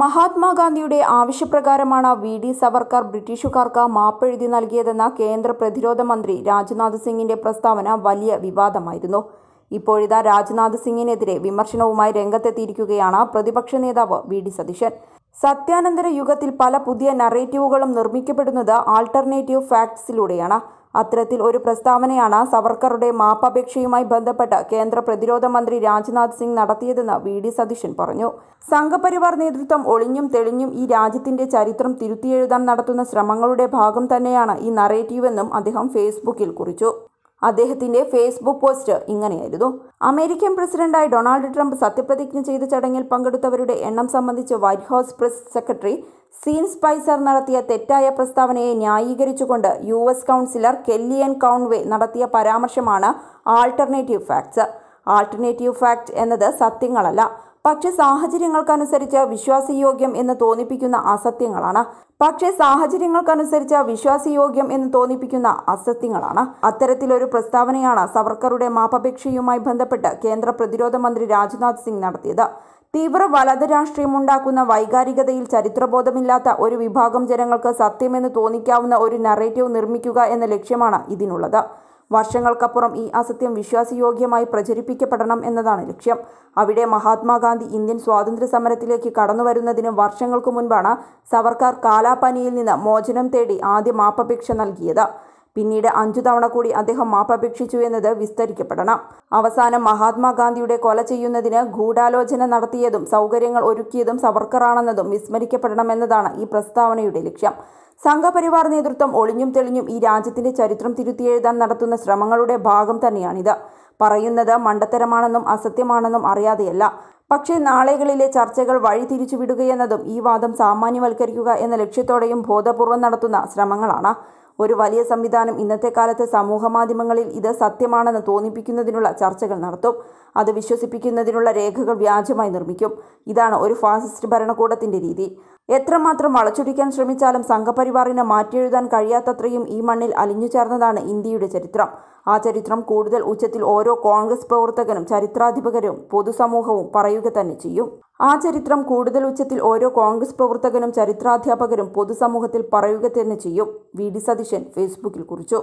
മഹാത്മാഗാന്ധിയുടെ ആവശ്യപ്രകാരമാണ് V D Savarkar ബ്രിട്ടീഷുകാർക്ക് മാപ്പെഴുതി നൽകിയതെന്ന കേന്ദ്ര പ്രതിരോധ മന്ത്രി രാജ്നാഥ് സിംഗിന്റെ പ്രസ്താവന വലിയ വിവാദമായിരുന്നു ഇപ്പോഴിതാ രാജ്നാഥ് സിംഗിനെതിരെ വിമർശനവുമായി രംഗത്തെത്തിയിരിക്കുകയാണ് പ്രതിപക്ഷ നേതാവ് വി ഡി സതീശൻ സത്യാനന്തര യുഗത്തിൽ പല പുതിയ നറേറ്റീവുകളും നിർമ്മിക്കപ്പെടുന്നത് ആൾട്ടർനേറ്റീവ് ഫാക്ട്സിലൂടെയാണ് അത്തരത്തിൽ ഒരു പ്രസ്താവനയാണ് സവർക്കറുടെ മാപ്പപേക്ഷയുമായി ബന്ധപ്പെട്ട് കേന്ദ്ര പ്രതിരോധ മന്ത്രി രാജ്നാഥ് സിംഗ് നടത്തിയതെന്ന് വി ഡി സതീശൻ പറഞ്ഞു സംഘപരിവാർ നേതൃത്വം ഒളിഞ്ഞും തെളിഞ്ഞും ഈ രാജ്യത്തിന്റെ ചരിത്രം തിരുത്തിയെഴുതാൻ നടത്തുന്ന ശ്രമങ്ങളുടെ ഭാഗം തന്നെയാണ് ഈ നറേറ്റീവെന്നും അദ്ദേഹം ഫേസ്ബുക്കിൽ കുറിച്ചു അദ്ദേഹത്തിന്റെ ഫേസ്ബുക്ക് പോസ്റ്റ് ഇങ്ങനെയായിരുന്നു അമേരിക്കൻ പ്രസിഡന്റായി ഡൊണാൾഡ് ട്രംപ് സത്യപ്രതിജ്ഞ ചെയ്ത ചടങ്ങിൽ പങ്കെടുത്തവരുടെ എണ്ണം സംബന്ധിച്ച് White House press secretary Sean Spicer നടത്തിയ തെറ്റായ പ്രസ്താവനയെ ന്യായീകരിച്ചുകൊണ്ട് U S counsellor Kellyanne Conway നടത്തിയ പരാമർശമാണ് ആൾട്ടർനേറ്റീവ് ഫാക്ട്സ് ആൾട്ടർനേറ്റീവ് ഫാക്ട് എന്നത് സത്യങ്ങളല്ല പക്ഷെ സാഹചര്യങ്ങൾക്കനുസരിച്ച് വിശ്വാസയോഗ്യം എന്ന് തോന്നിപ്പിക്കുന്ന അസത്യങ്ങളാണ് പക്ഷേ സാഹചര്യങ്ങൾക്കനുസരിച്ച് വിശ്വാസയോഗ്യം എന്ന് തോന്നിപ്പിക്കുന്ന അസത്യങ്ങളാണ് അത്തരത്തിലൊരു പ്രസ്താവനയാണ് സവർക്കറുടെ മാപ്പപേക്ഷയുമായി ബന്ധപ്പെട്ട് കേന്ദ്ര പ്രതിരോധ മന്ത്രി രാജ്നാഥ് സിംഗ് നടത്തിയത് തീവ്ര വലത് രാഷ്ട്രീയമുണ്ടാക്കുന്ന വൈകാരികതയിൽ ചരിത്രബോധമില്ലാത്ത ഒരു വിഭാഗം ജനങ്ങൾക്ക് സത്യമെന്ന് തോന്നിക്കാവുന്ന ഒരു നറേറ്റീവ് നിർമ്മിക്കുക എന്ന ലക്ഷ്യമാണ് ഇതിനുള്ളത് വർഷങ്ങൾക്കപ്പുറം ഈ അസത്യം വിശ്വാസയോഗ്യമായി പ്രചരിപ്പിക്കപ്പെടണം എന്നതാണ് ലക്ഷ്യം അവിടെ മഹാത്മാഗാന്ധി ഇന്ത്യൻ സ്വാതന്ത്ര്യ സമരത്തിലേക്ക് വരുന്നതിന് വർഷങ്ങൾക്ക് മുൻപാണ് സവർക്കാർ കാലാപ്പനിയിൽ നിന്ന് മോചനം തേടി ആദ്യം മാപ്പപേക്ഷ നൽകിയത് പിന്നീട് അഞ്ചു തവണ കൂടി അദ്ദേഹം മാപ്പപേക്ഷിച്ചു എന്നത് വിസ്തരിക്കപ്പെടണം അവസാനം മഹാത്മാഗാന്ധിയുടെ കൊല ചെയ്യുന്നതിന് ഗൂഢാലോചന നടത്തിയതും സൗകര്യങ്ങൾ ഒരുക്കിയതും സവർക്കറാണെന്നതും വിസ്മരിക്കപ്പെടണമെന്നതാണ് ഈ പ്രസ്താവനയുടെ ലക്ഷ്യം സംഘപരിവാർ നേതൃത്വം ഒളിഞ്ഞും തെളിഞ്ഞും ഈ രാജ്യത്തിന്റെ ചരിത്രം തിരുത്തിയെഴുതാൻ നടത്തുന്ന ശ്രമങ്ങളുടെ ഭാഗം തന്നെയാണിത് പറയുന്നത് മണ്ടത്തരമാണെന്നും അസത്യമാണെന്നും അറിയാതെയല്ല പക്ഷേ നാളെകളിലെ ചർച്ചകൾ വഴി തിരിച്ചുവിടുകയെന്നതും ഈ വാദം സാമാന്യവൽക്കരിക്കുക എന്ന ലക്ഷ്യത്തോടെയും ബോധപൂർവം നടത്തുന്ന ശ്രമങ്ങളാണ് ഒരു വലിയ സംവിധാനം ഇന്നത്തെ കാലത്ത് സമൂഹമാധ്യമങ്ങളിൽ ഇത് സത്യമാണെന്ന് തോന്നിപ്പിക്കുന്നതിനുള്ള ചർച്ചകൾ നടത്തും അത് വിശ്വസിപ്പിക്കുന്നതിനുള്ള രേഖകൾ വ്യാജമായി നിർമ്മിക്കും ഇതാണ് ഒരു ഫാസിസ്റ്റ് ഭരണകൂടത്തിന്റെ രീതി എത്രമാത്രം വളച്ചൊടിക്കാൻ ശ്രമിച്ചാലും സംഘപരിവാറിനെ മാറ്റിയെഴുതാൻ കഴിയാത്തത്രയും ഈ മണ്ണിൽ അലിഞ്ഞു ചേർന്നതാണ് ഇന്ത്യയുടെ ചരിത്രം ആ ചരിത്രം കൂടുതൽ ഉച്ചത്തിൽ ഓരോ കോൺഗ്രസ് പ്രവർത്തകനും ചരിത്രാധിപകരും പൊതുസമൂഹവും പറയുക തന്നെ ചെയ്യും ആ ചരിത്രം കൂടുതൽ ഉച്ചത്തിൽ ഓരോ കോൺഗ്രസ് പ്രവർത്തകനും ചരിത്രാധ്യാപകരും പൊതുസമൂഹത്തിൽ പറയുക തന്നെ ചെയ്യും വി ഡി സതീശൻ ഫേസ്ബുക്കിൽ കുറിച്ചു